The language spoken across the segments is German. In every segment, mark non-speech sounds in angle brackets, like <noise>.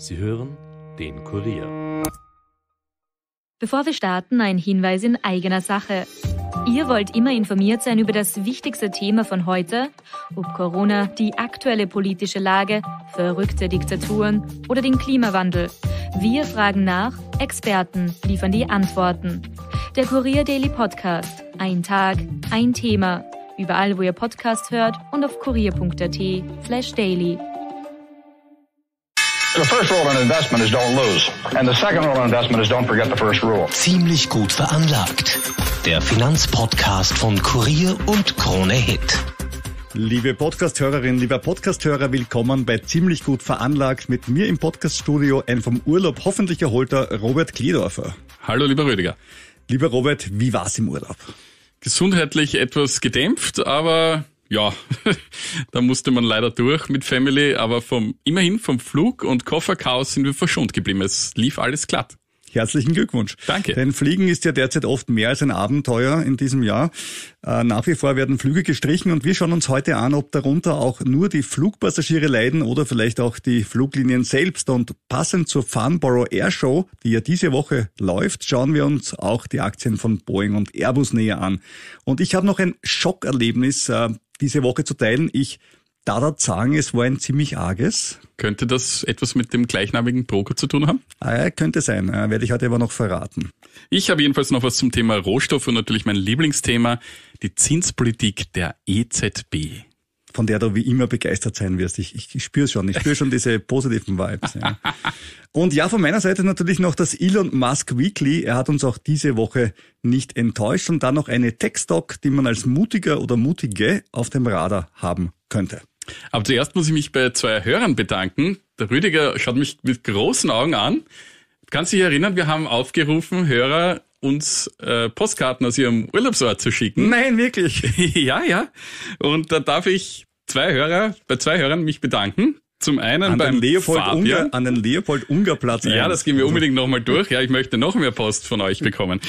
Sie hören den Kurier. Bevor wir starten, ein Hinweis in eigener Sache. Ihr wollt immer informiert sein über das wichtigste Thema von heute, ob Corona, die aktuelle politische Lage, verrückte Diktaturen oder den Klimawandel. Wir fragen nach, Experten liefern die Antworten. Der Kurier Daily Podcast. Ein Tag, ein Thema. Überall, wo ihr Podcast hört und auf kurier.at slash daily. The first rule in investment is don't lose. And the second rule in investment is don't forget the first rule. Ziemlich gut veranlagt. Der Finanzpodcast von Kurier und Krone Hit. Liebe Podcasthörerinnen, lieber Podcasthörer, willkommen bei Ziemlich gut veranlagt mit mir im Podcaststudio ein vom Urlaub hoffentlich erholter Robert Kledorfer. Hallo, lieber Rüdiger. Lieber Robert, wie war's im Urlaub? Gesundheitlich etwas gedämpft, aber ja, <laughs> da musste man leider durch mit Family, aber vom, immerhin vom Flug und Kofferchaos sind wir verschont geblieben. Es lief alles glatt. Herzlichen Glückwunsch. Danke. Denn Fliegen ist ja derzeit oft mehr als ein Abenteuer in diesem Jahr. Äh, nach wie vor werden Flüge gestrichen und wir schauen uns heute an, ob darunter auch nur die Flugpassagiere leiden oder vielleicht auch die Fluglinien selbst. Und passend zur Farnborough Show, die ja diese Woche läuft, schauen wir uns auch die Aktien von Boeing und Airbus näher an. Und ich habe noch ein Schockerlebnis äh, diese Woche zu teilen. Ich darf das sagen, es war ein ziemlich arges. Könnte das etwas mit dem gleichnamigen Broker zu tun haben? Ah, ja, könnte sein, äh, werde ich heute aber noch verraten. Ich habe jedenfalls noch was zum Thema Rohstoff und natürlich mein Lieblingsthema, die Zinspolitik der EZB von der du wie immer begeistert sein wirst. Ich, ich ich spüre schon, ich spüre schon diese <laughs> positiven Vibes. Ja. Und ja, von meiner Seite natürlich noch das Elon Musk Weekly. Er hat uns auch diese Woche nicht enttäuscht und dann noch eine Tech-Stock, die man als Mutiger oder Mutige auf dem Radar haben könnte. Aber zuerst muss ich mich bei zwei Hörern bedanken. Der Rüdiger schaut mich mit großen Augen an. Kannst du dich erinnern, wir haben aufgerufen, Hörer uns äh, Postkarten aus ihrem Urlaubsort zu schicken. Nein, wirklich. <laughs> ja, ja. Und da darf ich zwei Hörer, bei zwei Hörern mich bedanken. Zum einen an beim Leopold Fabian. Unger, an den Leopold Unger Platz. Ja, das gehen wir also unbedingt nochmal durch. Ja, ich möchte noch mehr Post von euch bekommen.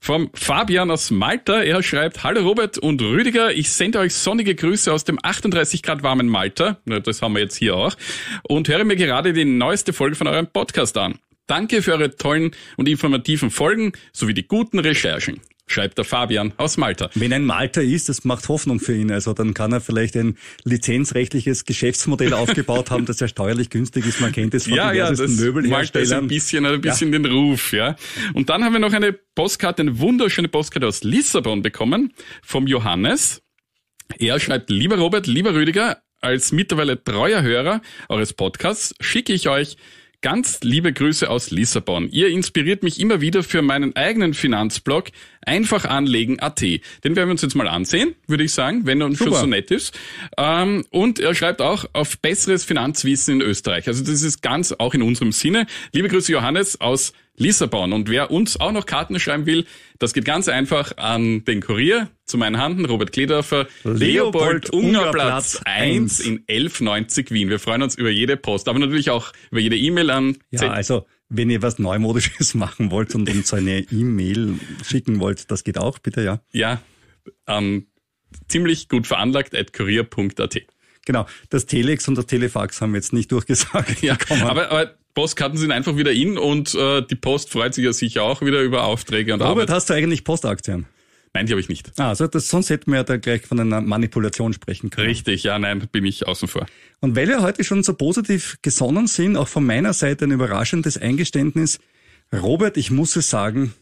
Vom Fabian aus Malta. Er schreibt, Hallo Robert und Rüdiger, ich sende euch sonnige Grüße aus dem 38 Grad warmen Malta. Das haben wir jetzt hier auch. Und höre mir gerade die neueste Folge von eurem Podcast an. Danke für eure tollen und informativen Folgen sowie die guten Recherchen schreibt der Fabian aus Malta. Wenn ein Malta ist, das macht Hoffnung für ihn. Also dann kann er vielleicht ein lizenzrechtliches Geschäftsmodell <laughs> aufgebaut haben, das ja steuerlich günstig ist. Man kennt es von ja, diversesten ja, das Möbelherstellern. Malta ist ein bisschen, ein bisschen ja. den Ruf. ja. Und dann haben wir noch eine Postkarte, eine wunderschöne Postkarte aus Lissabon bekommen vom Johannes. Er schreibt, lieber Robert, lieber Rüdiger, als mittlerweile treuer Hörer eures Podcasts schicke ich euch Ganz liebe Grüße aus Lissabon. Ihr inspiriert mich immer wieder für meinen eigenen Finanzblog einfachanlegen.at. Den werden wir uns jetzt mal ansehen, würde ich sagen, wenn er uns Super. schon so nett ist. Ähm, und er schreibt auch auf besseres Finanzwissen in Österreich. Also das ist ganz auch in unserem Sinne. Liebe Grüße Johannes aus Lissabon. Und wer uns auch noch Karten schreiben will, das geht ganz einfach an den Kurier zu meinen Handen, Robert Kledorfer, Leopold, Leopold Unger 1 in 1190 Wien. Wir freuen uns über jede Post, aber natürlich auch über jede E-Mail an. Ja, Z also wenn ihr was Neumodisches <laughs> machen wollt und uns eine E-Mail schicken wollt, das geht auch, bitte, ja. Ja, ähm, ziemlich gut veranlagt at kurier.at. Genau, das Telex und der Telefax haben wir jetzt nicht durchgesagt. Ja, <laughs> aber, aber Postkarten sind einfach wieder in und äh, die Post freut sich ja sicher auch wieder über Aufträge und Robert, hast du eigentlich Postaktien? Nein, die habe ich nicht. Ah, also das, sonst hätten wir ja da gleich von einer Manipulation sprechen können. Richtig, ja, nein, bin ich außen vor. Und weil wir heute schon so positiv gesonnen sind, auch von meiner Seite ein überraschendes Eingeständnis. Robert, ich muss es sagen,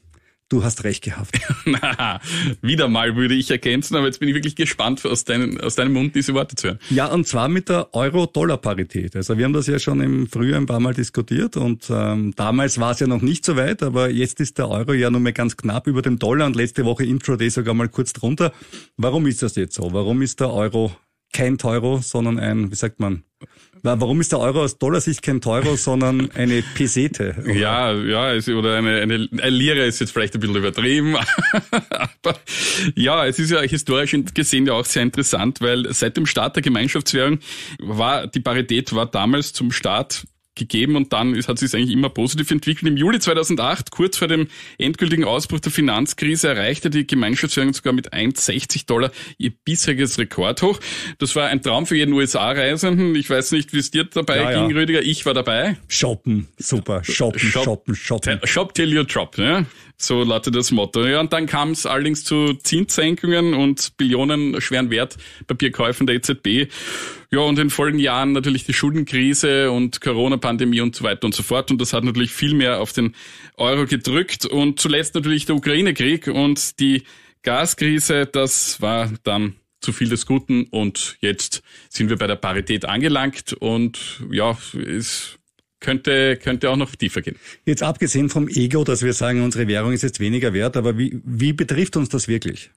du hast recht gehabt. <laughs> Na, wieder mal würde ich ergänzen, aber jetzt bin ich wirklich gespannt, aus, deinen, aus deinem Mund diese Worte zu hören. Ja, und zwar mit der Euro-Dollar-Parität. Also wir haben das ja schon im Frühjahr ein paar Mal diskutiert und ähm, damals war es ja noch nicht so weit, aber jetzt ist der Euro ja nun mehr ganz knapp über dem Dollar und letzte Woche Intraday sogar mal kurz drunter. Warum ist das jetzt so? Warum ist der Euro kein Teuro, sondern ein, wie sagt man, Warum ist der Euro aus Dollarsicht kein Teuro, sondern eine Pesete? Oder? Ja, ja, oder eine, eine, eine Lira ist jetzt vielleicht ein bisschen übertrieben. <laughs> Aber ja, es ist ja historisch gesehen ja auch sehr interessant, weil seit dem Start der Gemeinschaftswährung war die Parität war damals zum Start gegeben und dann hat sich eigentlich immer positiv entwickelt. Im Juli 2008, kurz vor dem endgültigen Ausbruch der Finanzkrise, erreichte die Gemeinschaftswährung sogar mit 1,60 Dollar ihr bisheriges Rekordhoch. Das war ein Traum für jeden USA-Reisenden. Ich weiß nicht, wie es dir dabei ja, ging, ja. Rüdiger. Ich war dabei. Shoppen, super. Shoppen, Shop, shoppen, shoppen. Shop till you drop, ne? So lautet das Motto. Ja, und dann kam es allerdings zu Zinssenkungen und billionenschweren Wertpapierkäufen der EZB. Ja, und in folgenden Jahren natürlich die Schuldenkrise und Corona-Pandemie und so weiter und so fort. Und das hat natürlich viel mehr auf den Euro gedrückt. Und zuletzt natürlich der Ukraine-Krieg und die Gaskrise. Das war dann zu viel des Guten und jetzt sind wir bei der Parität angelangt und ja, es könnte, könnte auch noch tiefer gehen. Jetzt abgesehen vom Ego, dass wir sagen, unsere Währung ist jetzt weniger wert, aber wie, wie betrifft uns das wirklich?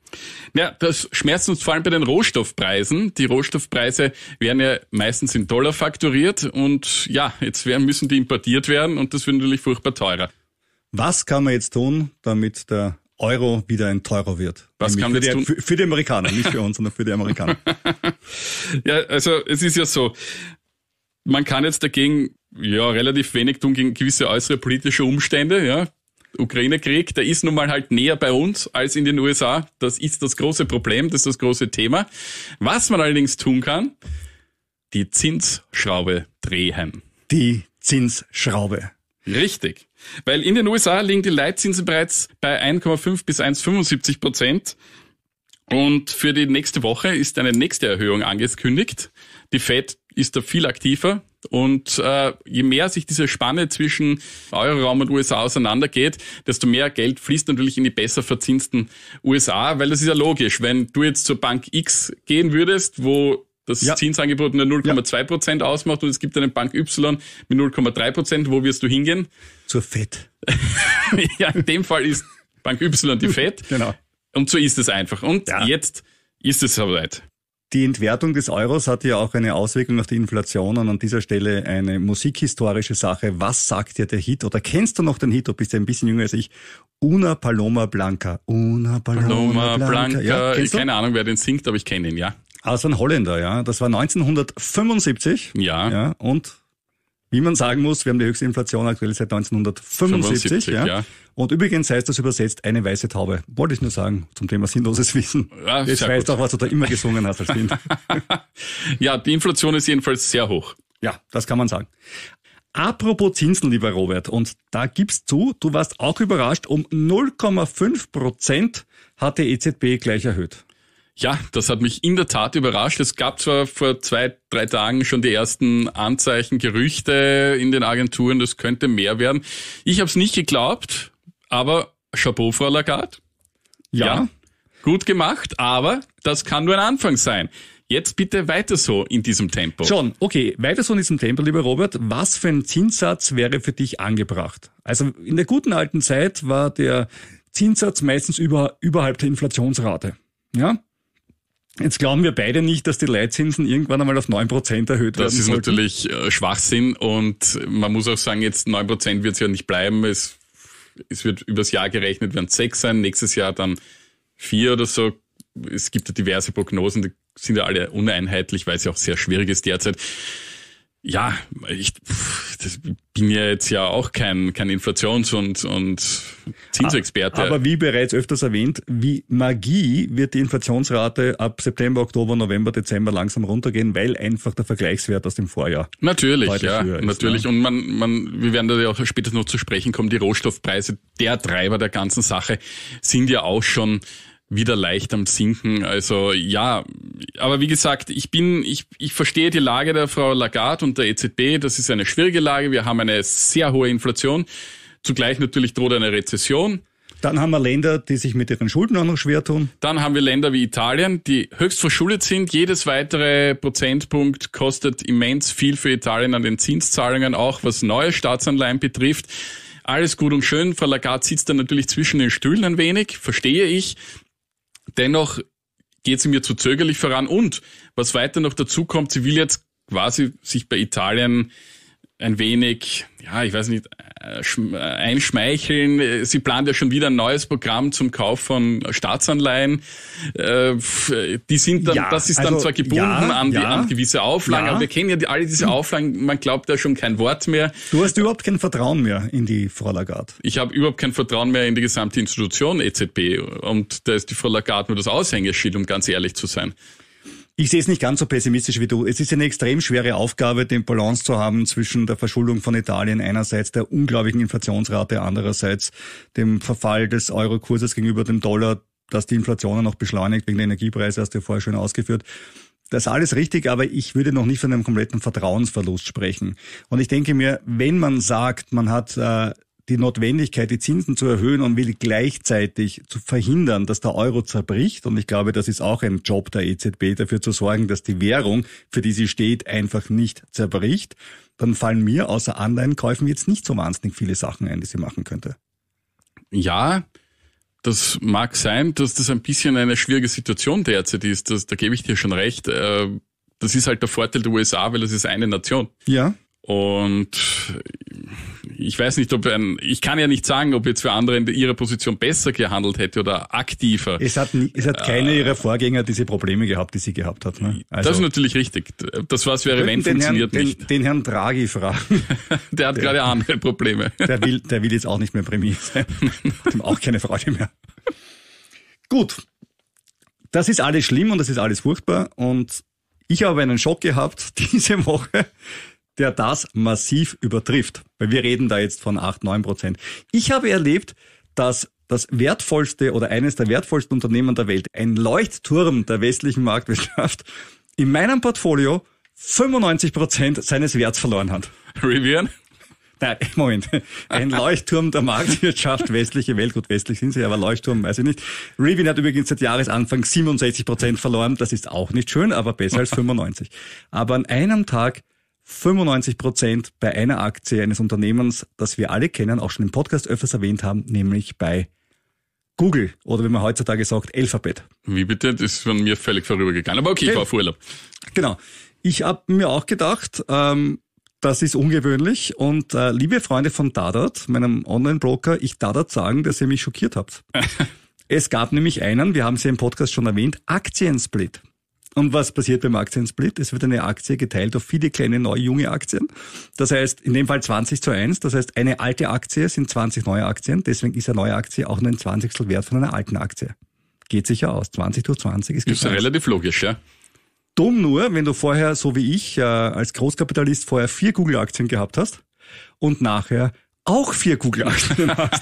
Ja, das schmerzt uns vor allem bei den Rohstoffpreisen. Die Rohstoffpreise werden ja meistens in Dollar fakturiert und ja, jetzt werden, müssen die importiert werden und das wird natürlich furchtbar teurer. Was kann man jetzt tun, damit der Euro wieder ein teurer wird. Was Nämlich kann wir tun? Für, für die Amerikaner, nicht für uns, sondern für die Amerikaner. <laughs> ja, also es ist ja so, man kann jetzt dagegen ja, relativ wenig tun gegen gewisse äußere politische Umstände, ja. Ukraine-Krieg, der ist nun mal halt näher bei uns als in den USA. Das ist das große Problem, das ist das große Thema. Was man allerdings tun kann, die Zinsschraube drehen. Die Zinsschraube. Richtig. Weil in den USA liegen die Leitzinsen bereits bei 1,5 bis 1,75 Prozent. Und für die nächste Woche ist eine nächste Erhöhung angekündigt. Die Fed ist da viel aktiver. Und äh, je mehr sich diese Spanne zwischen Euroraum und USA auseinandergeht, desto mehr Geld fließt natürlich in die besser verzinsten USA, weil das ist ja logisch. Wenn du jetzt zur Bank X gehen würdest, wo das ja. Zinsangebot nur 0,2 Prozent ja. ausmacht und es gibt eine Bank Y mit 0,3 Prozent, wo wirst du hingehen? Zur FED. <laughs> ja, in dem Fall ist Bank Y die FED. Genau. Und so ist es einfach. Und ja. jetzt ist es soweit. Die Entwertung des Euros hat ja auch eine Auswirkung auf die Inflation und an dieser Stelle eine musikhistorische Sache. Was sagt dir der Hit? Oder kennst du noch den Hit? Du bist ja ein bisschen jünger als ich. Una Paloma Blanca. Una Paloma, Paloma Blanca. Blanca. Ja, ich, keine Ahnung, wer den singt, aber ich kenne ihn, ja. Also ein Holländer, ja. Das war 1975. Ja. ja und wie man sagen muss, wir haben die höchste Inflation aktuell seit 1975. 75, ja. ja. Und übrigens heißt das übersetzt eine weiße Taube. Wollte ich nur sagen zum Thema sinnloses Wissen. Ja, Jetzt weißt du auch, was du da immer gesungen hast als Kind. <laughs> ja, die Inflation ist jedenfalls sehr hoch. Ja, das kann man sagen. Apropos Zinsen, lieber Robert, und da gibst zu, du warst auch überrascht, um 0,5 Prozent hat die EZB gleich erhöht. Ja, das hat mich in der Tat überrascht. Es gab zwar vor zwei, drei Tagen schon die ersten Anzeichen, Gerüchte in den Agenturen, das könnte mehr werden. Ich habe es nicht geglaubt, aber Chapeau, Frau Lagarde. Ja. ja. Gut gemacht, aber das kann nur ein Anfang sein. Jetzt bitte weiter so in diesem Tempo. Schon, okay, weiter so in diesem Tempo, lieber Robert. Was für ein Zinssatz wäre für dich angebracht? Also in der guten alten Zeit war der Zinssatz meistens über, überhalb der Inflationsrate. Ja? Jetzt glauben wir beide nicht, dass die Leitzinsen irgendwann einmal auf neun Prozent erhöht werden. Das ist sollten. natürlich äh, Schwachsinn und man muss auch sagen, jetzt neun Prozent wird es ja nicht bleiben. Es, es wird übers Jahr gerechnet, werden sechs sein, nächstes Jahr dann vier oder so. Es gibt ja diverse Prognosen, die sind ja alle uneinheitlich, weil es ja auch sehr schwierig ist derzeit. Ja, ich, pff, das bin ja jetzt ja auch kein, kein Inflations- und, und Zinsexperte. Aber wie bereits öfters erwähnt, wie Magie wird die Inflationsrate ab September, Oktober, November, Dezember langsam runtergehen, weil einfach der Vergleichswert aus dem Vorjahr. Natürlich, ja, ist, natürlich. Ne? Und man, man, wir werden da ja auch später noch zu sprechen kommen, die Rohstoffpreise, der Treiber der ganzen Sache, sind ja auch schon wieder leicht am Sinken. Also ja, aber wie gesagt, ich bin, ich, ich verstehe die Lage der Frau Lagarde und der EZB. Das ist eine schwierige Lage. Wir haben eine sehr hohe Inflation. Zugleich natürlich droht eine Rezession. Dann haben wir Länder, die sich mit ihren Schulden auch noch schwer tun. Dann haben wir Länder wie Italien, die höchst verschuldet sind. Jedes weitere Prozentpunkt kostet immens viel für Italien an den Zinszahlungen, auch was neue Staatsanleihen betrifft alles gut und schön. Frau Lagarde sitzt da natürlich zwischen den Stühlen ein wenig, verstehe ich. Dennoch geht sie mir zu zögerlich voran und was weiter noch dazu kommt, sie will jetzt quasi sich bei Italien ein wenig, ja, ich weiß nicht, äh, äh, einschmeicheln. Sie plant ja schon wieder ein neues Programm zum Kauf von Staatsanleihen. Äh, die sind dann, ja, das ist dann also, zwar gebunden ja, an, die, ja, an gewisse Auflagen, aber wir kennen ja die, alle diese <laughs> Auflagen, man glaubt ja schon kein Wort mehr. Du hast überhaupt kein Vertrauen mehr in die Frau Lagarde. Ich habe überhaupt kein Vertrauen mehr in die gesamte Institution EZB und da ist die Frau Lagarde nur das Aushängeschild, um ganz ehrlich zu sein. Ich sehe es nicht ganz so pessimistisch wie du. Es ist eine extrem schwere Aufgabe, den Balance zu haben zwischen der Verschuldung von Italien einerseits, der unglaublichen Inflationsrate andererseits, dem Verfall des Eurokurses gegenüber dem Dollar, dass die Inflation noch beschleunigt wegen der Energiepreise, hast du ja vorher schon ausgeführt. Das ist alles richtig, aber ich würde noch nicht von einem kompletten Vertrauensverlust sprechen. Und ich denke mir, wenn man sagt, man hat äh, die Notwendigkeit, die Zinsen zu erhöhen und will gleichzeitig zu verhindern, dass der Euro zerbricht. Und ich glaube, das ist auch ein Job der EZB, dafür zu sorgen, dass die Währung, für die sie steht, einfach nicht zerbricht. Dann fallen mir außer Anleihenkäufen jetzt nicht so wahnsinnig viele Sachen ein, die sie machen könnte. Ja, das mag sein, dass das ein bisschen eine schwierige Situation derzeit ist. Das, da gebe ich dir schon recht. Äh, das ist halt der Vorteil der USA, weil es ist eine Nation. Ja. Und ich weiß nicht, ob ein, ich kann ja nicht sagen, ob jetzt für andere in ihrer Position besser gehandelt hätte oder aktiver. Es hat, es hat keine äh, ihrer Vorgänger diese Probleme gehabt, die sie gehabt hat. Ne? Also, das ist also natürlich richtig. Das was wäre, wenn funktioniert Herrn, nicht. Den, den Herrn Draghi fragen. <laughs> der hat der, gerade andere Probleme. Der will, der will jetzt auch nicht mehr Premier sein. hat ihm auch keine Freude mehr. Gut. Das ist alles schlimm und das ist alles furchtbar und ich habe einen Schock gehabt <laughs> diese Woche, der das massiv übertrifft. Weil wir reden da jetzt von 8, 9 Prozent. Ich habe erlebt, dass das wertvollste oder eines der wertvollsten Unternehmen der Welt, ein Leuchtturm der westlichen Marktwirtschaft, in meinem Portfolio 95 Prozent seines Werts verloren hat. Rivian? Nein, <laughs> Moment. Ein Leuchtturm der Marktwirtschaft, westliche Welt. Gut, westlich sind sie, aber Leuchtturm weiß ich nicht. Rivian hat übrigens seit Jahresanfang 67 Prozent verloren. Das ist auch nicht schön, aber besser als 95. Aber an einem Tag 95 bei einer Aktie eines Unternehmens, das wir alle kennen, auch schon im Podcast öfters erwähnt haben, nämlich bei Google oder wie man heutzutage sagt, Alphabet. Wie bitte? Das ist von mir völlig vorübergegangen. Aber okay, okay. ich war auf Urlaub. Genau. Ich habe mir auch gedacht, ähm, das ist ungewöhnlich. Und äh, liebe Freunde von Dadat, meinem Online-Broker, ich Dadat sagen, dass ihr mich schockiert habt. <laughs> es gab nämlich einen, wir haben sie im Podcast schon erwähnt, Aktiensplit. Und was passiert beim Aktiensplit? Es wird eine Aktie geteilt auf viele kleine, neue, junge Aktien. Das heißt, in dem Fall 20 zu 1. Das heißt, eine alte Aktie sind 20 neue Aktien. Deswegen ist eine neue Aktie auch nur ein Zwanzigstel wert von einer alten Aktie. Geht sicher aus. 20 durch 20 ist Ist relativ logisch, ja. Dumm nur, wenn du vorher, so wie ich, äh, als Großkapitalist vorher vier Google-Aktien gehabt hast und nachher auch vier Google-Aktien hast,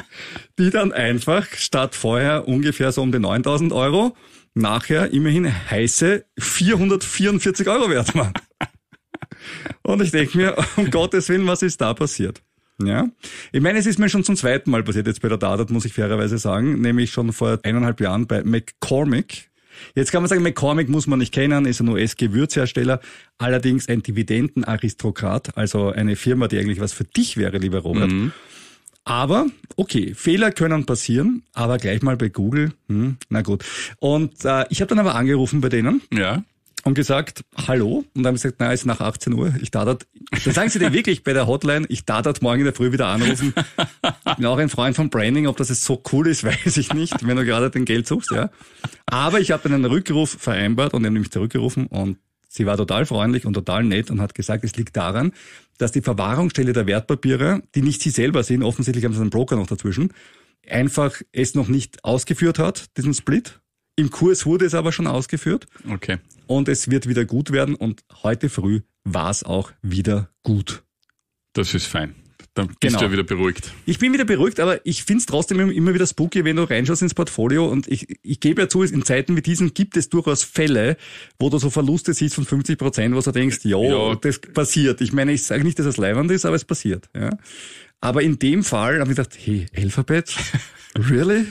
<laughs> die dann einfach statt vorher ungefähr so um die 9000 Euro nachher immerhin heiße 444 Euro wert waren. <laughs> Und ich denke mir, um Gottes Willen, was ist da passiert? Ja. Ich meine, es ist mir schon zum zweiten Mal passiert, jetzt bei der Dadat, muss ich fairerweise sagen, nämlich schon vor eineinhalb Jahren bei McCormick. Jetzt kann man sagen, McCormick muss man nicht kennen, ist ein US-Gewürzhersteller, allerdings ein Dividendenaristokrat, also eine Firma, die eigentlich was für dich wäre, lieber Robert. Mhm. Aber okay, Fehler können passieren, aber gleich mal bei Google, hm, na gut. Und äh, ich habe dann aber angerufen bei denen. Ja. Und gesagt, hallo. Und dann haben sie gesagt, na, ist nach 18 Uhr. Ich dadert. Dann sagen sie dir wirklich bei der Hotline, ich dadert morgen in der Früh wieder anrufen. Ich bin auch ein Freund von Branding. Ob das jetzt so cool ist, <laughs> weiß ich nicht, wenn du gerade dein Geld suchst, ja. Aber ich habe einen Rückruf vereinbart und er hat mich zurückgerufen und Sie war total freundlich und total nett und hat gesagt, es liegt daran, dass die Verwahrungsstelle der Wertpapiere, die nicht sie selber sind, offensichtlich haben sie einen Broker noch dazwischen, einfach es noch nicht ausgeführt hat, diesen Split. Im Kurs wurde es aber schon ausgeführt. Okay. Und es wird wieder gut werden und heute früh war es auch wieder gut. Das ist fein. Dann bist genau. du ja wieder beruhigt. Ich bin wieder beruhigt, aber ich finde es trotzdem immer wieder spooky, wenn du reinschaust ins Portfolio. Und ich, ich gebe ja zu, in Zeiten wie diesen gibt es durchaus Fälle, wo du so Verluste siehst von 50 Prozent, wo du denkst, jo, ja, das passiert. Ich meine, ich sage nicht, dass es das leibend ist, aber es passiert. Ja. Aber in dem Fall habe ich gedacht, hey, Alphabet? <laughs> Really?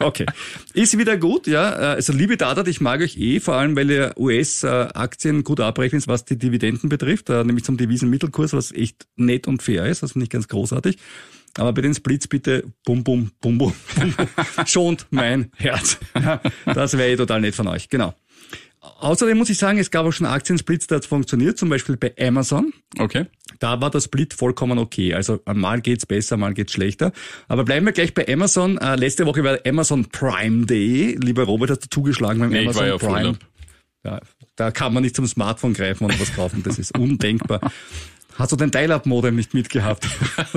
Okay. Ist wieder gut, ja. Äh, also liebe Dadat, ich mag euch eh, vor allem weil ihr US-Aktien gut abrechnet, was die Dividenden betrifft, äh, nämlich zum Devisenmittelkurs, was echt nett und fair ist, also nicht ganz großartig. Aber bei den Splits bitte bum, bum, bum, bum. <laughs> Schont mein Herz. <laughs> Das wäre eh total nett von euch, genau. Außerdem muss ich sagen, es gab auch schon Aktiensplits, da hat funktioniert, zum Beispiel bei Amazon. Okay. Da war der Split vollkommen okay. Also äh, mal geht's besser, mal geht's schlechter. Aber bleiben wir gleich bei Amazon. Äh, letzte Woche war Amazon Prime Day. Lieber Robert, hast du zugeschlagen beim nee, Amazon ich war ja Prime. Voll, ja, da kann man nicht zum Smartphone greifen und was kaufen. Das ist <laughs> undenkbar. Hast du den Dial-Up-Modem nicht mitgehabt? <laughs>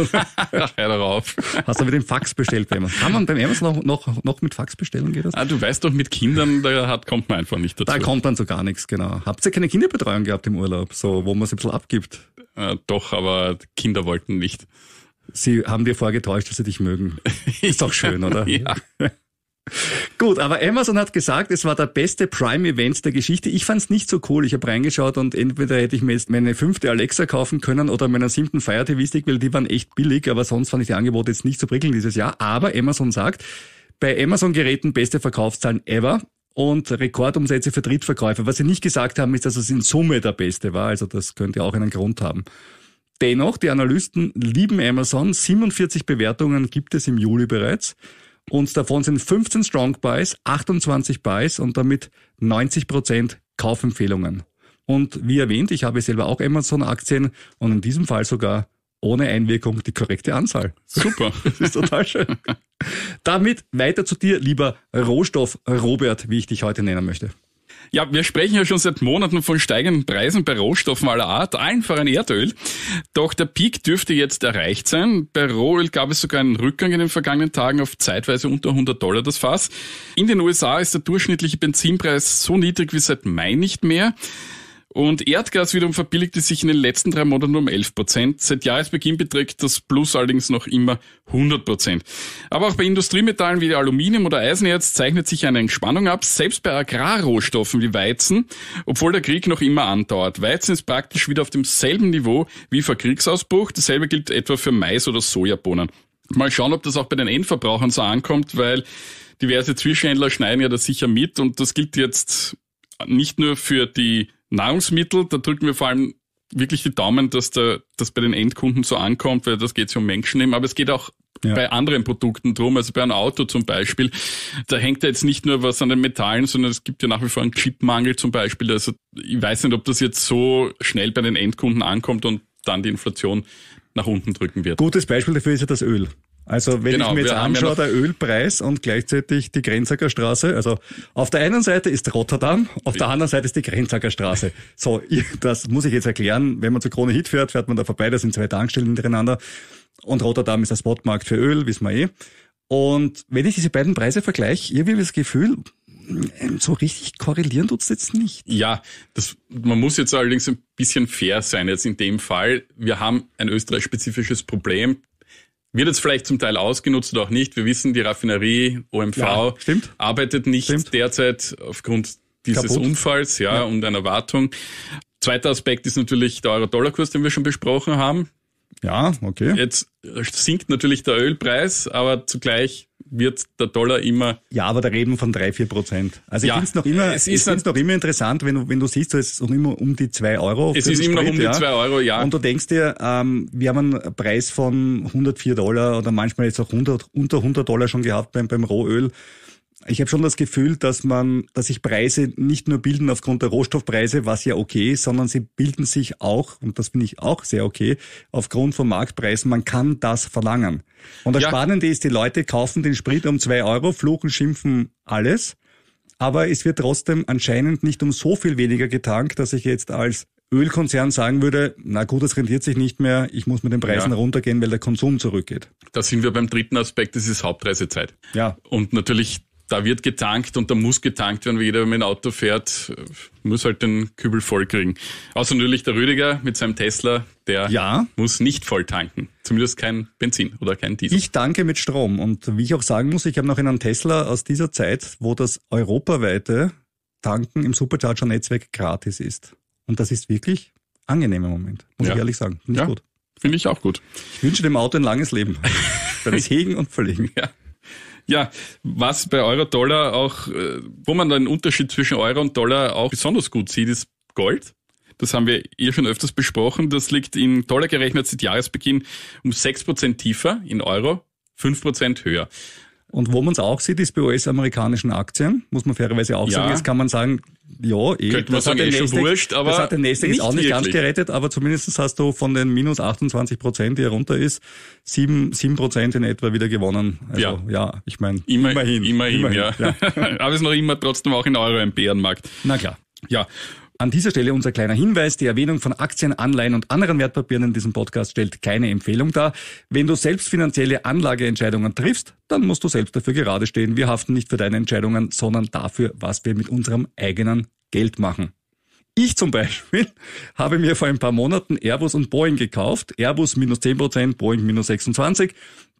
Hör darauf. Hast du mit dem Fax bestellt bei Amazon? Kann man beim Amazon noch, noch, noch mit Fax bestellen? Geht das? Ah, du weißt doch, mit Kindern, da hat, kommt man einfach nicht dazu. Da kommt dann so gar nichts, genau. Habt ihr keine Kinderbetreuung gehabt im Urlaub, so, wo man es ein bisschen abgibt? Äh, doch, aber Kinder wollten nicht. Sie haben dir vorgetäuscht, dass sie dich mögen. <laughs> Ist doch schön, oder? ja. <laughs> Gut, aber Amazon hat gesagt, es war der beste Prime-Event der Geschichte. Ich fand es nicht so cool. Ich habe reingeschaut und entweder hätte ich mir jetzt meine fünfte Alexa kaufen können oder meiner siebten Fire TV Stick, weil die waren echt billig, aber sonst fand ich die Angebote jetzt nicht so prickeln dieses Jahr. Aber Amazon sagt, bei Amazon-Geräten beste Verkaufszahlen ever und Rekordumsätze für Drittverkäufe. Was sie nicht gesagt haben, ist, dass es in Summe der beste war. Also das könnte auch einen Grund haben. Dennoch, die Analysten lieben Amazon. 47 Bewertungen gibt es im Juli bereits. Und davon sind 15 Strong Buys, 28 Buys und damit 90 Prozent Kaufempfehlungen. Und wie erwähnt, ich habe selber auch Amazon-Aktien und in diesem Fall sogar ohne Einwirkung die korrekte Anzahl. Super. <laughs> Das ist total schön. Damit weiter zu dir, lieber Rohstoff Robert, wie ich dich heute nennen möchte. Ja, wir sprechen ja schon seit Monaten von steigenden Preisen bei Rohstoffen aller Art, allen voran Erdöl. Doch der Peak dürfte jetzt erreicht sein. Bei Rohöl gab es sogar einen Rückgang in den vergangenen Tagen auf zeitweise unter 100 Dollar das Fass. In den USA ist der durchschnittliche Benzinpreis so niedrig wie seit Mai nicht mehr. Und Erdgas wiederum verbilligte sich in den letzten drei Monaten um 11 Prozent. Seit Jahresbeginn beträgt das Plus allerdings noch immer 100 Prozent. Aber auch bei Industriemetallen wie Aluminium oder Eisenerz zeichnet sich eine Entspannung ab, selbst bei Agrarrohstoffen wie Weizen, obwohl der Krieg noch immer andauert. Weizen ist praktisch wieder auf demselben Niveau wie vor Kriegsausbruch. Dasselbe gilt etwa für Mais oder Sojabohnen. Mal schauen, ob das auch bei den Endverbrauchern so ankommt, weil diverse Zwischenhändler schneiden ja da sicher mit und das gilt jetzt nicht nur für die Nahrungsmittel, da drücken wir vor allem wirklich die Daumen, dass da, das bei den Endkunden so ankommt, weil das geht ja um Menschen eben, aber es geht auch ja. bei anderen Produkten drum, also bei einem Auto zum Beispiel. Da hängt ja jetzt nicht nur was an den Metallen, sondern es gibt ja nach wie vor einen Chipmangel zum Beispiel. Also ich weiß nicht, ob das jetzt so schnell bei den Endkunden ankommt und dann die Inflation nach unten drücken wird. Gutes Beispiel dafür ist ja das Öl. Also wenn genau, ich mir jetzt anschaue, ja der Ölpreis und gleichzeitig die Grenzager Straße, also auf der einen Seite ist Rotterdam, auf der anderen Seite ist die Grenzager Straße. So, das muss ich jetzt erklären. Wenn man zur Krone Hit fährt, fährt man da vorbei, da sind zwei Tankstellen hintereinander und Rotterdam ist der Spotmarkt für Öl, wissen wir eh. Und wenn ich diese beiden Preise vergleiche, irgendwie habe ich das Gefühl, so richtig korrelieren tut's jetzt nicht. Ja, das, man muss jetzt allerdings ein bisschen fair sein jetzt in dem Fall. Wir haben ein österreichspezifisches Problem. Wird jetzt vielleicht zum Teil ausgenutzt oder auch nicht. Wir wissen, die Raffinerie OMV ja, arbeitet nicht stimmt. derzeit aufgrund dieses Kaputt. Unfalls ja, ja, und einer Wartung. Zweiter Aspekt ist natürlich der Euro-Dollar-Kurs, den wir schon besprochen haben. Ja, okay. Jetzt sinkt natürlich der Ölpreis, aber zugleich wird der Dollar immer. Ja, aber da reden von drei vier Prozent. Also ich ja, finde es noch immer, es ist ich noch immer interessant, wenn du, wenn du siehst, es ist noch immer um die zwei Euro. Es ist immer Sprit, um die ja. zwei Euro, ja. Und du denkst dir, ähm, wir haben einen Preis von 104 Dollar oder manchmal jetzt auch 100, unter 100 Dollar schon gehabt beim, beim Rohöl. Ich habe schon das Gefühl, dass man, dass sich Preise nicht nur bilden aufgrund der Rohstoffpreise, was ja okay ist, sondern sie bilden sich auch, und das finde ich auch sehr okay, aufgrund von Marktpreisen. Man kann das verlangen. Und das ja. Spannende ist, die Leute kaufen den Sprit um zwei Euro, fluchen, schimpfen, alles. Aber es wird trotzdem anscheinend nicht um so viel weniger getankt, dass ich jetzt als Ölkonzern sagen würde, na gut, das rentiert sich nicht mehr, ich muss mit den Preisen ja. runtergehen, weil der Konsum zurückgeht. Da sind wir beim dritten Aspekt, das ist Hauptreisezeit. Ja. Und natürlich da wird getankt und da muss getankt werden, weil jeder, wenn man ein Auto fährt, muss halt den Kübel voll kriegen. Außer natürlich der Rüdiger mit seinem Tesla, der ja. muss nicht voll tanken. Zumindest kein Benzin oder kein Diesel. Ich tanke mit Strom und wie ich auch sagen muss, ich habe noch einen Tesla aus dieser Zeit, wo das europaweite Tanken im Supercharger-Netzwerk gratis ist. Und das ist wirklich angenehmer Moment, muss ja. ich ehrlich sagen. Finde ja. gut. Finde ich auch gut. Ich wünsche dem Auto ein langes Leben. <laughs> Hegen und Verlegen. Ja. Ja, was bei Euro-Dollar auch, äh, wo man den Unterschied zwischen Euro und Dollar auch besonders gut sieht, ist Gold. Das haben wir eh schon öfters besprochen. Das liegt in Dollar gerechnet seit Jahresbeginn um 6% tiefer, in Euro 5% höher. Und wo man es auch sieht, ist bei US-amerikanischen Aktien, muss man fairerweise auch ja. sagen. Jetzt kann man sagen, ja, eh, Könnte das, man sagen, hat eh wurscht, aber das hat den Nasdaq jetzt auch nicht wirklich. ganz gerettet, aber zumindest hast du von den minus 28 Prozent, die er runter ist, sieben sieben Prozent in etwa wieder gewonnen. Also, ja. ja, ich meine, Immer, immerhin, immerhin. Immerhin, ja. ja. <laughs> aber es ist noch immer trotzdem auch in Euro im Bärenmarkt. Na klar. Ja, an dieser Stelle unser kleiner Hinweis, die Erwähnung von Aktien, Anleihen und anderen Wertpapieren in diesem Podcast stellt keine Empfehlung dar. Wenn du selbst finanzielle Anlageentscheidungen triffst, dann musst du selbst dafür gerade stehen. Wir haften nicht für deine Entscheidungen, sondern dafür, was wir mit unserem eigenen Geld machen. Ich zum Beispiel <laughs> habe mir vor ein paar Monaten Airbus und Boeing gekauft. Airbus minus 10%, Boeing minus 26%.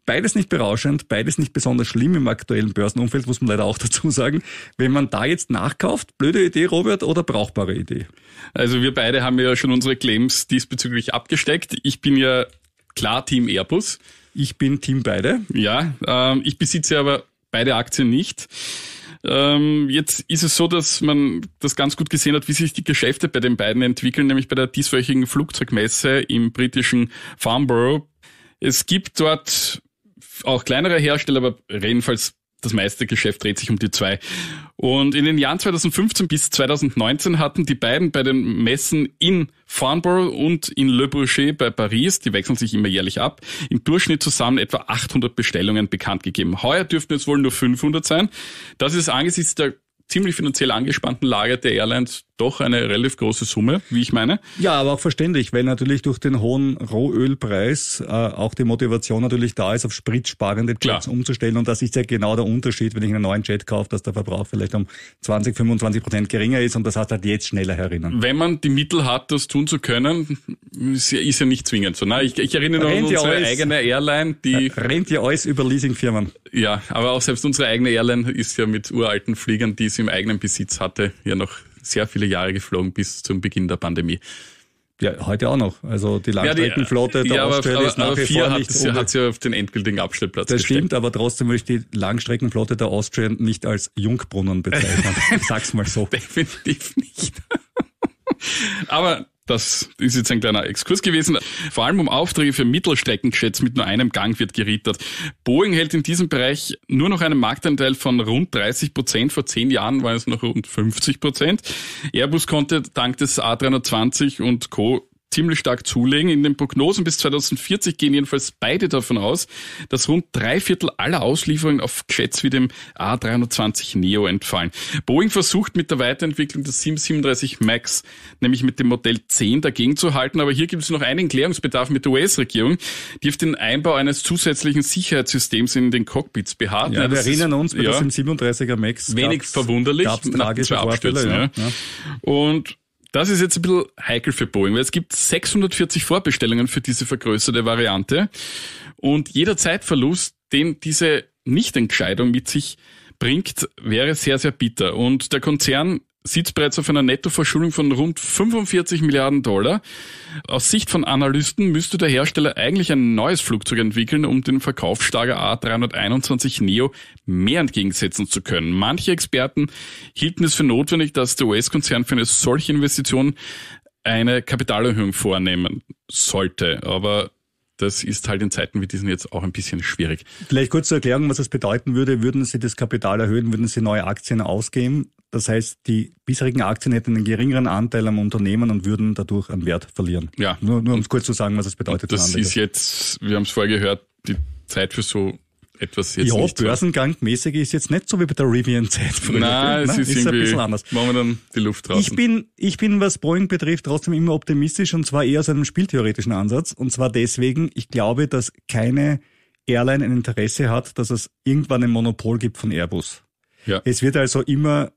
Beides nicht berauschend, beides nicht besonders schlimm im aktuellen Börsenumfeld, muss man leider auch dazu sagen. Wenn man da jetzt nachkauft, blöde Idee, Robert, oder brauchbare Idee? Also wir beide haben ja schon unsere Claims diesbezüglich abgesteckt. Ich bin ja klar Team Airbus. Ich bin Team beide. Ja, ähm, ich besitze aber beide Aktien nicht Ähm, jetzt ist es so, dass man das ganz gut gesehen hat, wie sich die Geschäfte bei den beiden entwickeln, nämlich bei der dieswöchigen Flugzeugmesse im britischen Farnborough. Es gibt dort auch kleinere Hersteller, aber jedenfalls das meiste Geschäft dreht sich um die zwei. Und in den Jahren 2015 bis 2019 hatten die beiden bei den Messen in Farnborough und in Le Bourget bei Paris, die wechseln sich immer jährlich ab, im Durchschnitt zusammen etwa 800 Bestellungen bekannt gegeben. Heuer dürften es wohl nur 500 sein. Das ist angesichts der ziemlich finanziell angespannten Lage der Airlines doch eine relativ große Summe, wie ich meine. Ja, aber auch verständlich, weil natürlich durch den hohen Rohölpreis äh, auch die Motivation natürlich da ist, auf spritsparende Jets Klar. umzustellen. Und das ist ja genau der Unterschied, wenn ich einen neuen Jet kaufe, dass der Verbrauch vielleicht um 20, 25 Prozent geringer ist und das heißt halt jetzt schneller herinnen. Wenn man die Mittel hat, das tun zu können, ist ja nicht zwingend so. Na, ne? ich, ich erinnere Rennt an unsere alles, eigene Airline, die... Äh, rennt ja alles über Leasingfirmen. Ja, aber auch selbst unsere eigene Airline ist ja mit uralten Fliegern, die sie im eigenen Besitz hatte, ja noch sehr viele Jahre geflogen bis zum Beginn der Pandemie. Ja, heute auch noch. Also die Langstreckenflotte ja, die, der ja, Austria aber, ist nach aber wie vor nicht... Sie, hat sie auf den endgültigen Abstellplatz Das gestellt. stimmt, aber trotzdem möchte ich die Langstreckenflotte der Austria nicht als Jungbrunnen bezeichnen. <laughs> ich sag's mal so. Definitiv nicht. <laughs> aber das ist jetzt ein kleiner Exkurs gewesen. Vor allem um Aufträge für Mittelstreckenjets mit nur einem Gang wird gerittert. Boeing hält in diesem Bereich nur noch einen Marktanteil von rund 30 Prozent. Vor zehn Jahren waren es noch rund 50 Prozent. Airbus konnte dank des A320 und Co ziemlich stark zulegen. In den Prognosen bis 2040 gehen jedenfalls beide davon aus, dass rund drei Viertel aller Auslieferungen auf Jets wie dem A320 Neo entfallen. Boeing versucht mit der Weiterentwicklung des 737 MAX, nämlich mit dem Modell 10, dagegen zu halten. Aber hier gibt es noch einen Klärungsbedarf mit der US-Regierung, die auf den Einbau eines zusätzlichen Sicherheitssystems in den Cockpits beharrt. Ja, ja wir erinnern ist, uns bei ja, dem 737er MAX. Wenig verwunderlich. Gab es tragische Abstürze. Ja. Ja. Und das ist jetzt ein bisschen heikel für Boeing, weil es gibt 640 Vorbestellungen für diese vergrößerte Variante und jeder Zeitverlust, den diese Nichtentscheidung mit sich bringt, wäre sehr, sehr bitter. Und der Konzern sieht bereits auf einer Nettoverschuldung von rund 45 Milliarden Dollar. Aus Sicht von Analysten müsste der Hersteller eigentlich ein neues Flugzeug entwickeln, um den Verkaufsschlager A321 Neo mehr entgegensetzen zu können. Manche Experten hielten es für notwendig, dass der US-Konzern für eine solche Investition eine Kapitalerhöhung vornehmen sollte. Aber das ist halt in Zeiten wie diesen jetzt auch ein bisschen schwierig. Vielleicht kurz zur Erklärung, was das bedeuten würde. Würden Sie das Kapital erhöhen? Würden Sie neue Aktien ausgeben? Das heißt, die bisherigen Aktien hätten einen geringeren Anteil am Unternehmen und würden dadurch an Wert verlieren. Ja. Nur, nur um es kurz zu sagen, was das bedeutet. Das ist jetzt, wir haben es vorher gehört, die Zeit für so etwas jetzt. Ja, börsengangmäßig ist jetzt nicht so wie bei der Rivian-Zeit. Nein, es ist, ist ein bisschen anders. Machen wir dann die Luft draußen. Ich bin, ich bin, was Boeing betrifft, trotzdem immer optimistisch und zwar eher aus einem spieltheoretischen Ansatz. Und zwar deswegen, ich glaube, dass keine Airline ein Interesse hat, dass es irgendwann ein Monopol gibt von Airbus. Ja. Es wird also immer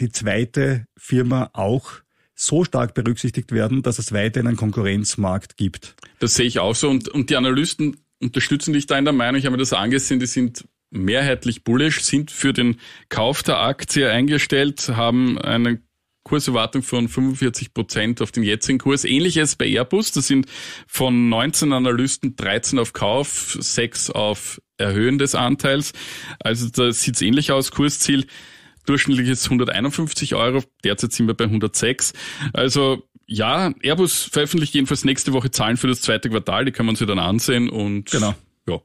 die zweite Firma auch so stark berücksichtigt werden, dass es weiterhin einen Konkurrenzmarkt gibt. Das sehe ich auch so. Und, und die Analysten unterstützen dich da in der Meinung. Ich habe mir das angesehen, die sind mehrheitlich bullish, sind für den Kauf der Aktie eingestellt, haben eine Kurserwartung von 45 Prozent auf den jetzigen Kurs. Ähnliches bei Airbus. Das sind von 19 Analysten 13 auf Kauf, 6 auf Erhöhen des Anteils. Also da sieht es ähnlich aus. Kursziel durchschnittlich ist 151 Euro, derzeit sind wir bei 106. Also ja, Airbus veröffentlicht jedenfalls nächste Woche Zahlen für das zweite Quartal, die kann man sich dann ansehen und genau. ja.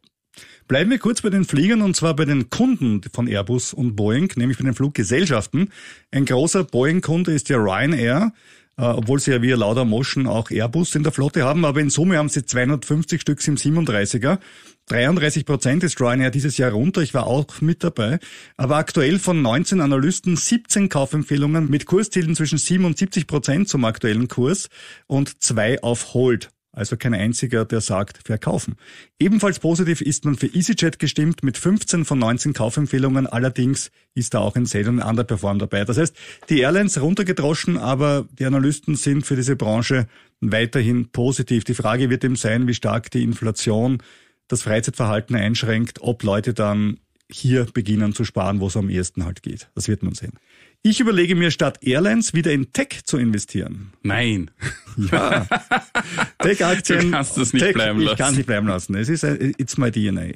Bleiben wir kurz bei den Fliegern und zwar bei den Kunden von Airbus und Boeing, nämlich bei den Fluggesellschaften. Ein großer Boeing-Kunde ist ja Ryanair. Äh, obwohl sie ja wie Lauder Motion auch Airbus in der Flotte haben. Aber in Summe haben sie 250 Stück im 37er. 33 Prozent ist Ryanair dieses Jahr runter. Ich war auch mit dabei. Aber aktuell von 19 Analysten 17 Kaufempfehlungen mit Kurszielen zwischen 77 Prozent zum aktuellen Kurs und zwei auf Hold. Also kein einziger, der sagt, verkaufen. Ebenfalls positiv ist man für EasyJet gestimmt mit 15 von 19 Kaufempfehlungen. Allerdings ist da auch ein Sale und ein Underperform dabei. Das heißt, die Airlines runtergedroschen, aber die Analysten sind für diese Branche weiterhin positiv. Die Frage wird eben sein, wie stark die Inflation das Freizeitverhalten einschränkt, ob Leute dann hier beginnen zu sparen, wo es am ehesten halt geht. Das wird man sehen. Ich überlege mir, statt Airlines wieder in Tech zu investieren. Nein. <laughs> Ja. Tech-Aktien. Du kannst das nicht Tech, bleiben lassen. Ich kann es nicht bleiben lassen. Es ist, it's my DNA.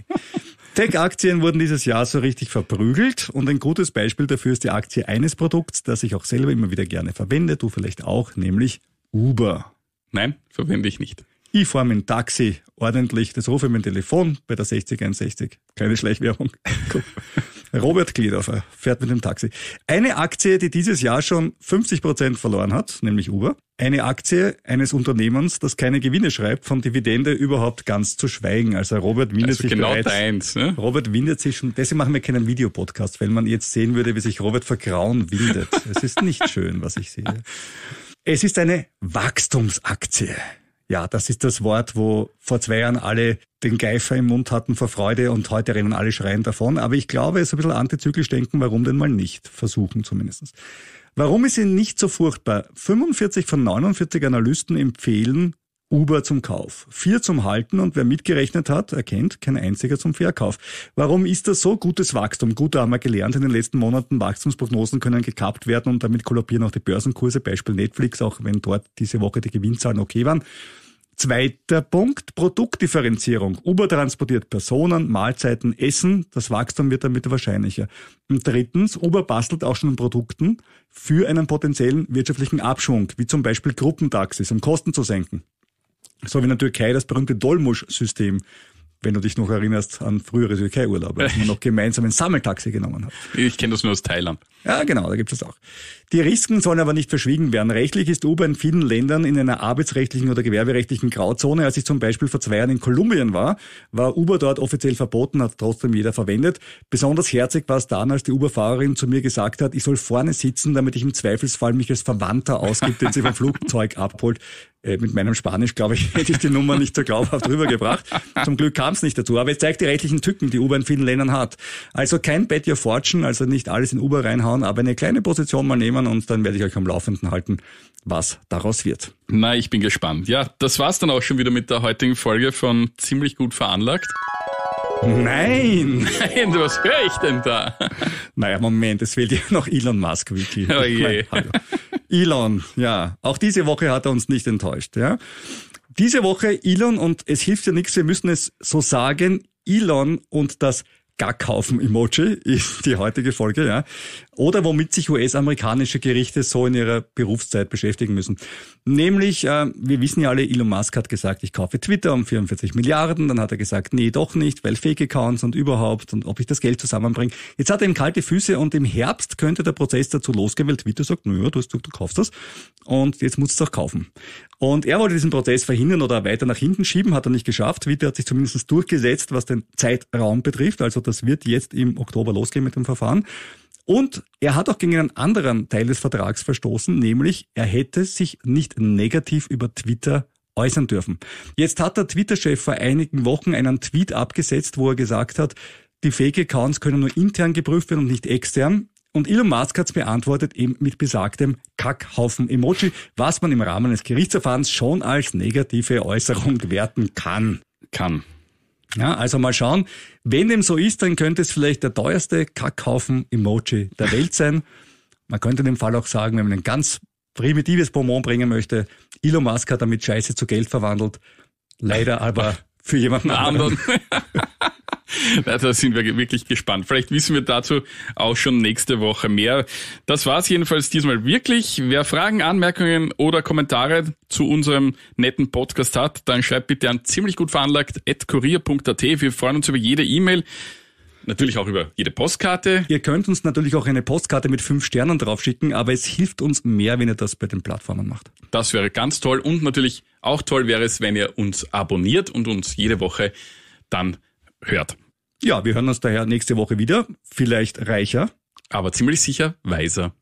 Tech-Aktien wurden dieses Jahr so richtig verprügelt und ein gutes Beispiel dafür ist die Aktie eines Produkts, das ich auch selber immer wieder gerne verwende, du vielleicht auch, nämlich Uber. Nein, verwende ich nicht. Ich fahre mit dem Taxi ordentlich, das rufe ich mit dem Telefon bei der 6061. Keine Schleichwerbung. <laughs> Robert Gliedhofer fährt mit dem Taxi. Eine Aktie, die dieses Jahr schon 50 Prozent verloren hat, nämlich Uber. Eine Aktie eines Unternehmens, das keine Gewinne schreibt, von Dividende überhaupt ganz zu schweigen. Also Robert windet also sich genau bereits, deins, ne? Robert windet sich schon, deswegen machen wir keinen Videopodcast, weil man jetzt sehen würde, wie sich Robert vergrauen windet. es ist nicht schön, was ich sehe. <laughs> Es ist eine Wachstumsaktie. Ja, das ist das Wort, wo vor zwei Jahren alle den Geifer im Mund hatten vor Freude und heute rennen alle schreien davon. Aber ich glaube, es ist ein bisschen antizyklisch denken, warum denn mal nicht? Versuchen zumindest. Warum ist sie nicht so furchtbar? 45 von 49 Analysten empfehlen Uber zum Kauf, vier zum Halten und wer mitgerechnet hat, erkennt kein einziger zum Verkauf. Warum ist das so? Gutes Wachstum. Gut, da haben wir gelernt in den letzten Monaten, Wachstumsprognosen können gekappt werden und damit kollabieren auch die Börsenkurse, Beispiel Netflix, auch wenn dort diese Woche die Gewinnzahlen okay waren. Zweiter Punkt, Produktdifferenzierung. Uber transportiert Personen, Mahlzeiten, Essen. Das Wachstum wird damit wahrscheinlicher. Und drittens, Uber bastelt auch schon an Produkten für einen potenziellen wirtschaftlichen Abschwung, wie zum Beispiel Gruppentaxis, um Kosten zu senken. So wie in der Türkei das berühmte Dolmusch-System wenn du dich noch erinnerst an frühere Türkei-Urlaube, als <laughs> man noch gemeinsam ein Sammeltaxi genommen hat. Ich kenne das nur aus Thailand. Ja, genau, da gibt es das auch. Die Risiken sollen aber nicht verschwiegen werden. Rechtlich ist Uber in vielen Ländern in einer arbeitsrechtlichen oder gewerberechtlichen Grauzone. Als ich zum Beispiel vor zwei Jahren in Kolumbien war, war Uber dort offiziell verboten, hat trotzdem jeder verwendet. Besonders herzig war es dann, als die Uber-Fahrerin zu mir gesagt hat, ich soll vorne sitzen, damit ich im Zweifelsfall mich als Verwandter ausgibt, den sie vom <laughs> Flugzeug abholt, äh, mit meinem Spanisch, glaube ich, <laughs> hätte ich die Nummer nicht so glaubhaft rübergebracht. Zum Glück kam es nicht dazu. Aber es zeigt die rechtlichen Tücken, die Uber in vielen Ländern hat. Also kein Bet Your Fortune, also nicht alles in Uber reinhauen, aber eine kleine Position mal nehmen und dann werde ich euch am Laufenden halten, was daraus wird. Na, ich bin gespannt. Ja, das war's dann auch schon wieder mit der heutigen Folge von Ziemlich gut veranlagt. Nein! <laughs> Nein, was höre ich denn da? Naja, Moment, es fehlt ja noch Elon Musk, Wiki. Oh je. Nein, hallo. Elon, ja. Auch diese Woche hat er uns nicht enttäuscht, ja. Diese Woche Elon und es hilft ja nichts, wir müssen es so sagen, Elon und das gar kaufen Emoji ist die heutige Folge, ja. Oder womit sich US-amerikanische Gerichte so in ihrer Berufszeit beschäftigen müssen. Nämlich, äh, wir wissen ja alle, Elon Musk hat gesagt, ich kaufe Twitter um 44 Milliarden. Dann hat er gesagt, nee, doch nicht, weil Fake Accounts und überhaupt und ob ich das Geld zusammenbringe. Jetzt hat er ihm kalte Füße und im Herbst könnte der Prozess dazu losgehen, weil Twitter sagt, naja, du, hast, du, du kaufst das und jetzt musst du es auch kaufen. Und er wollte diesen Prozess verhindern oder weiter nach hinten schieben, hat er nicht geschafft. Twitter hat sich zumindest durchgesetzt, was den Zeitraum betrifft. Also das wird jetzt im Oktober losgehen mit dem Verfahren. Und er hat auch gegen einen anderen Teil des Vertrags verstoßen, nämlich er hätte sich nicht negativ über Twitter äußern dürfen. Jetzt hat der Twitter-Chef vor einigen Wochen einen Tweet abgesetzt, wo er gesagt hat, die Fake-Accounts können nur intern geprüft werden und nicht extern. Und Elon Musk hat es beantwortet eben mit besagtem Kackhaufen-Emoji, was man im Rahmen des Gerichtsverfahrens schon als negative Äußerung werten kann. Kann. Ja, also mal schauen. Wenn dem so ist, dann könnte es vielleicht der teuerste Kackhaufen-Emoji der <laughs> Welt sein. Man könnte in dem Fall auch sagen, wenn man ein ganz primitives Pomon bringen möchte, Elon Musk hat damit Scheiße zu Geld verwandelt. Leider aber <laughs> für jemanden anderen. <laughs> <laughs> Na, da sind wir wirklich gespannt. Vielleicht wissen wir dazu auch schon nächste Woche mehr. Das war's jedenfalls diesmal wirklich. Wer Fragen, Anmerkungen oder Kommentare zu unserem netten Podcast hat, dann schreibt bitte an ziemlich gut veranlagt.kurier.at. Wir freuen uns über jede E-Mail. Natürlich auch über jede Postkarte. Ihr könnt uns natürlich auch eine Postkarte mit fünf Sternen draufschicken, aber es hilft uns mehr, wenn ihr das bei den Plattformen macht. Das wäre ganz toll und natürlich auch toll wäre es, wenn ihr uns abonniert und uns jede Woche dann hört. Ja, wir hören uns daher nächste Woche wieder. Vielleicht reicher. Aber ziemlich sicher weiser.